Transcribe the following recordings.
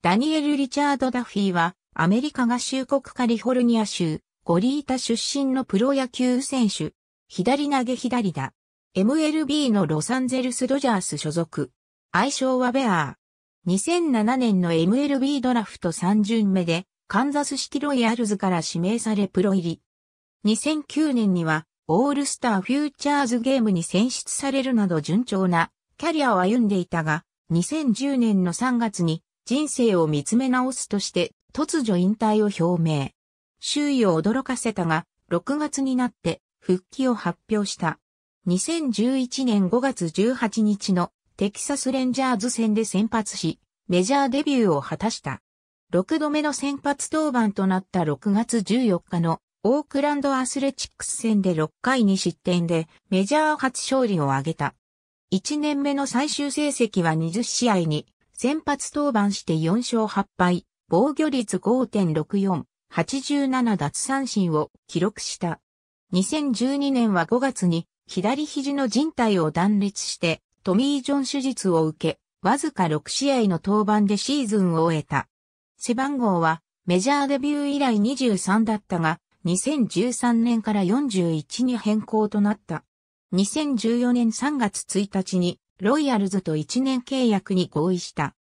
ダニエル・リチャード・ダフィーは、アメリカ合衆国カリフォルニア州、ゴリータ出身のプロ野球選手、左投げ左打。MLB のロサンゼルス・ドジャース所属。愛称はベアー。2007年の MLB ドラフト3巡目で、カンザスシロイヤルズから指名されプロ入り。2009年には、オールスターフューチャーズゲームに選出されるなど順調なキャリアを歩んでいたが、2010年の3月に人生を見つめ直すとして、突如引退を表明。周囲を驚かせたが、6月になって復帰を発表した。2011年5月18日のテキサスレンジャーズ戦で先発し、メジャーデビューを果たした。6度目の先発登板となった6月14日のオークランドアスレチックス戦で6回に失点でメジャー初勝利を挙げた。1年目の最終成績は20試合に先発登板して4勝8敗、防御率5.64、87奪三振を記録した。2012年は5月に左肘の人帯を断裂してトミー・ジョン手術を受け、わずか6試合の登板でシーズンを終えた。背番号はメジャーデビュー以来23だったが、2013年から41に変更となった。2014年3月1日にロイヤルズと1年契約に合意した。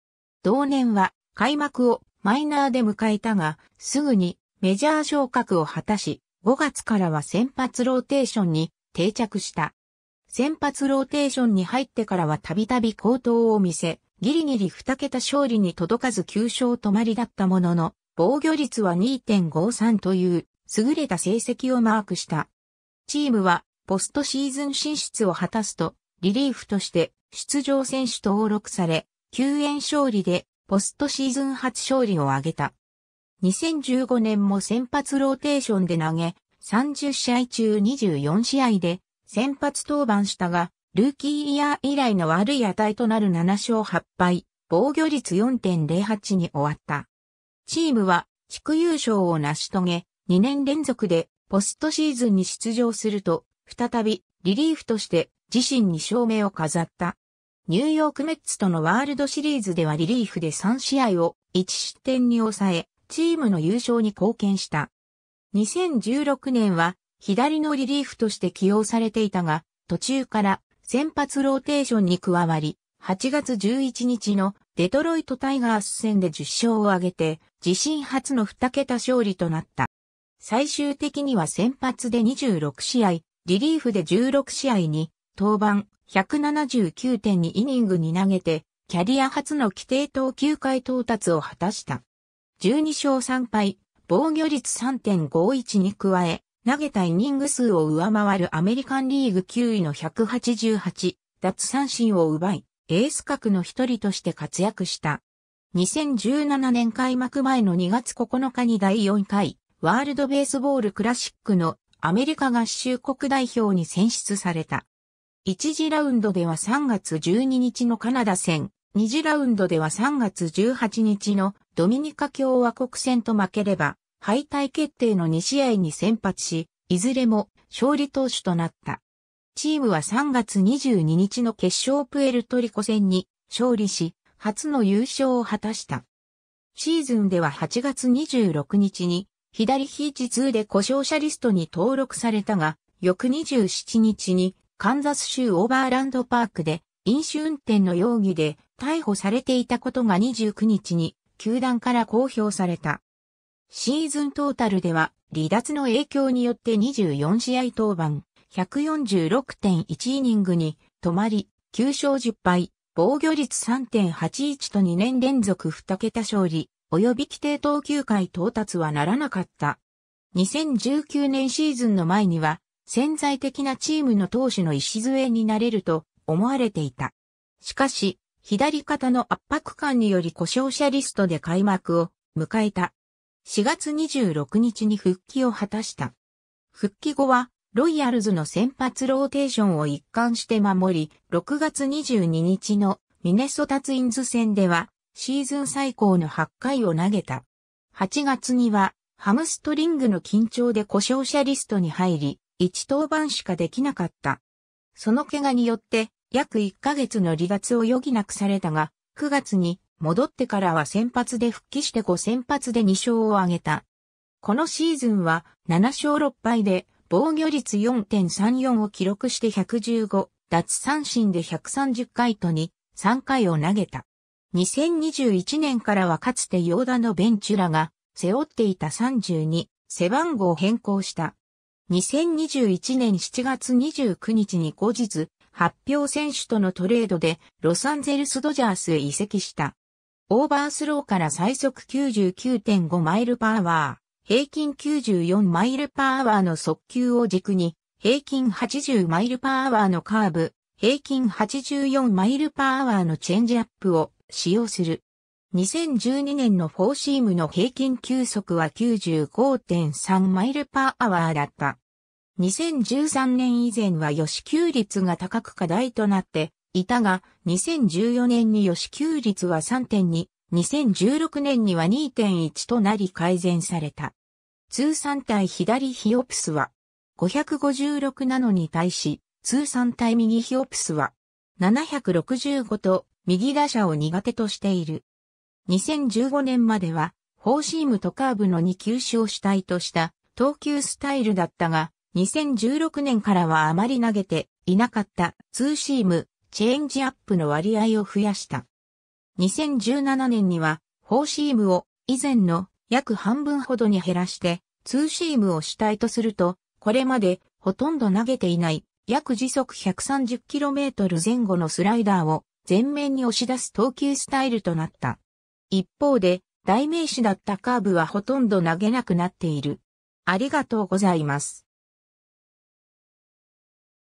同年は開幕をマイナーで迎えたが、すぐにメジャー昇格を果たし、5月からは先発ローテーションに定着した。先発ローテーションに入ってからはたびたび高騰を見せ、ギリギリ2桁勝利に届かず9勝止まりだったものの、防御率は2.53という優れた成績をマークした。チームはポストシーズン進出を果たすと、リリーフとして出場選手登録され、救援勝利でポストシーズン初勝利を挙げた。2015年も先発ローテーションで投げ、30試合中24試合で先発登板したが、ルーキーイヤー以来の悪い値となる7勝8敗、防御率4.08に終わった。チームは地区優勝を成し遂げ、2年連続でポストシーズンに出場すると、再びリリーフとして自身に照明を飾った。ニューヨークメッツとのワールドシリーズではリリーフで3試合を1失点に抑え、チームの優勝に貢献した。2016年は左のリリーフとして起用されていたが、途中から先発ローテーションに加わり、8月11日のデトロイトタイガース戦で10勝を挙げて、自身初の2桁勝利となった。最終的には先発で26試合、リリーフで16試合に登板、179.2イニングに投げて、キャリア初の規定投球回到達を果たした。12勝3敗、防御率3.51に加え、投げたイニング数を上回るアメリカンリーグ9位の188、奪三振を奪い、エース格の一人として活躍した。2017年開幕前の2月9日に第4回、ワールドベースボールクラシックのアメリカ合衆国代表に選出された。1次ラウンドでは3月12日のカナダ戦、2次ラウンドでは3月18日のドミニカ共和国戦と負ければ、敗退決定の2試合に先発し、いずれも勝利投手となった。チームは3月22日の決勝プエルトリコ戦に勝利し、初の優勝を果たした。シーズンでは8月26日に左肘痛で故障者リストに登録されたが、翌27日にカンザス州オーバーランドパークで飲酒運転の容疑で逮捕されていたことが29日に球団から公表された。シーズントータルでは離脱の影響によって24試合登板146.1イニングに止まり9勝10敗、防御率3.81と2年連続2桁勝利、及び規定投球回到達はならなかった。2019年シーズンの前には潜在的なチームの投手の礎になれると思われていた。しかし、左肩の圧迫感により故障者リストで開幕を迎えた。4月26日に復帰を果たした。復帰後は、ロイヤルズの先発ローテーションを一貫して守り、6月22日のミネソタツインズ戦では、シーズン最高の8回を投げた。8月には、ハムストリングの緊張で故障者リストに入り、1登板しかできなかった。その怪我によって約1ヶ月の離脱を余儀なくされたが、9月に戻ってからは先発で復帰して5先発で2勝を挙げた。このシーズンは7勝6敗で防御率4.34を記録して115、奪三振で130回とに3回を投げた。2021年からはかつてヨーダのベンチュラが背負っていた32、背番号変更した。2021年7月29日に後日、発表選手とのトレードでロサンゼルスドジャースへ移籍した。オーバースローから最速99.5マイルパワー、平均94マイルパーワーの速球を軸に、平均80マイルパーワーのカーブ、平均84マイルパーワーのチェンジアップを使用する。2012年のフォーシームの平均球速は95.3マイルパーアワーだった。2013年以前は予支給率が高く課題となっていたが、2014年に予支給率は3.2、2016年には2.1となり改善された。通算対左ヒオプスは556なのに対し、通算対右ヒオプスは765と右打者を苦手としている。2015年までは、フォーシームとカーブの2球種を主体とした投球スタイルだったが、2016年からはあまり投げていなかったツーシーム、チェンジアップの割合を増やした。2017年には、フォーシームを以前の約半分ほどに減らして、ツーシームを主体とすると、これまでほとんど投げていない約時速 130km 前後のスライダーを前面に押し出す投球スタイルとなった。一方で、代名詞だったカーブはほとんど投げなくなっている。ありがとうございます。